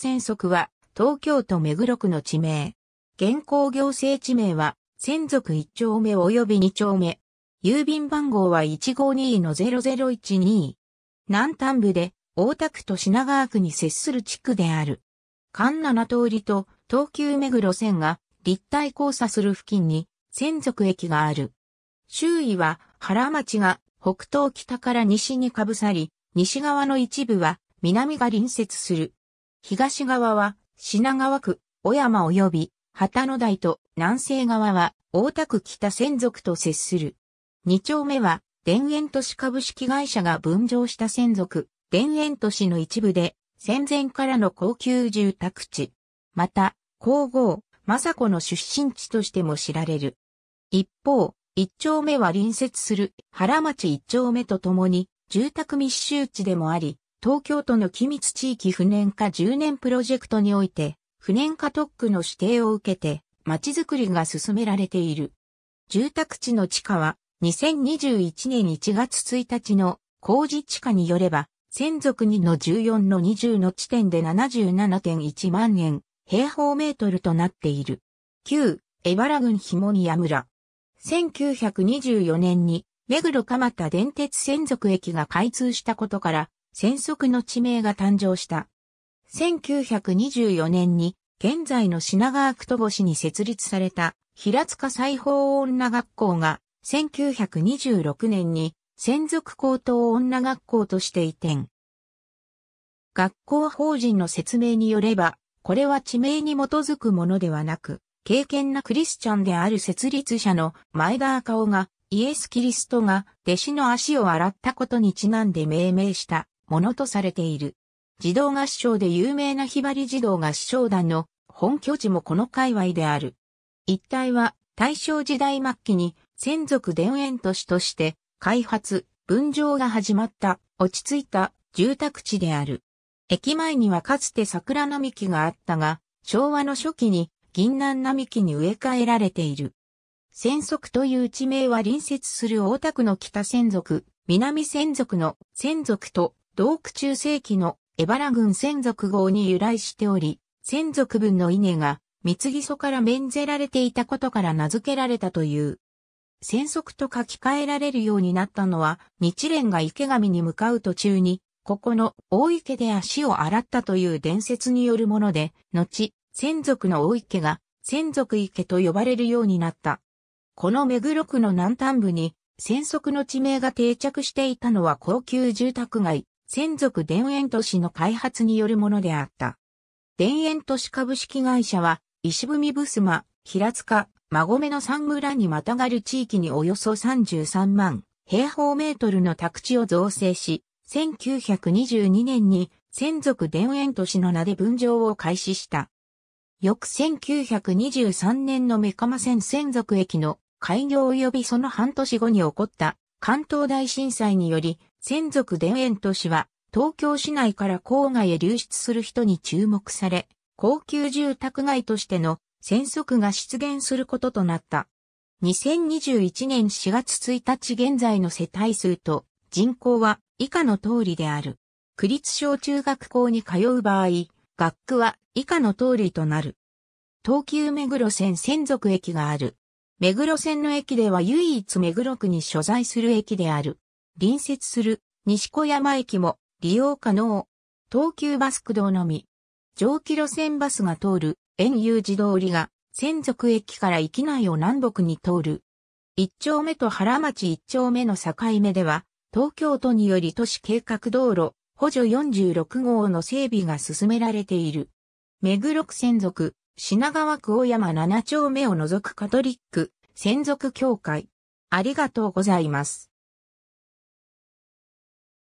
千足は東京都目黒区の地名。現行行政地名は、先足1丁目及び2丁目。郵便番号は152の0012。南端部で、大田区と品川区に接する地区である。関七通りと東急目黒線が立体交差する付近に千足駅がある。周囲は原町が北東北から西にかぶさり、西側の一部は南が隣接する。東側は品川区、小山及び旗の台と南西側は大田区北専属と接する。二丁目は田園都市株式会社が分譲した専属、田園都市の一部で戦前からの高級住宅地。また、皇后、政子の出身地としても知られる。一方、一丁目は隣接する原町一丁目とともに住宅密集地でもあり、東京都の機密地域不燃化10年プロジェクトにおいて、不燃化特区の指定を受けて、街づくりが進められている。住宅地の地価は、2021年1月1日の工事地価によれば、専属2の14の20の地点で77.1万円、平方メートルとなっている。旧、エバラ郡にや村。1924年に、目黒蒲田電鉄専属駅が開通したことから、戦則の地名が誕生した。1924年に現在の品川区戸星に設立された平塚裁縫女学校が1926年に専属高等女学校として移転。学校法人の説明によれば、これは地名に基づくものではなく、敬虔なクリスチャンである設立者の前田赤尾がイエス・キリストが弟子の足を洗ったことにちなんで命名したものとされている。児童合唱で有名なひばり児童合唱団の本拠地もこの界隈である。一帯は大正時代末期に専属田園都市として開発、分譲が始まった落ち着いた住宅地である。駅前にはかつて桜並木があったが、昭和の初期に銀南並木に植え替えられている。仙足という地名は隣接する大田区の北仙足、南仙足の仙足と洞窟中世紀のエバラ軍専属号に由来しており、専属分の稲が蜜木祖から免ぜられていたことから名付けられたという。戦属と書き換えられるようになったのは、日蓮が池上に向かう途中に、ここの大池で足を洗ったという伝説によるもので、後、専属の大池が、専属池と呼ばれるようになった。この目黒区の南端部に、専属の地名が定着していたのは高級住宅街、専属田園都市の開発によるものであった。田園都市株式会社は、石踏ブスマ、平塚、馬込の三村にまたがる地域におよそ33万平方メートルの宅地を造成し、1922年に専属田園都市の名で分譲を開始した。翌1923年の目マ線専属駅の開業及びその半年後に起こった関東大震災により専属田園都市は、東京市内から郊外へ流出する人に注目され、高級住宅街としての戦足が出現することとなった。2021年4月1日現在の世帯数と人口は以下の通りである。区立小中学校に通う場合、学区は以下の通りとなる。東急目黒線専属駅がある。目黒線の駅では唯一目黒区に所在する駅である。隣接する西小山駅も利用可能。東急バス駆動のみ。蒸気路線バスが通る円遊寺通りが専属駅から駅内を南北に通る。一丁目と原町一丁目の境目では、東京都により都市計画道路補助46号の整備が進められている。目黒区専属、品川区大山7丁目を除くカトリック、専属協会。ありがとうございます。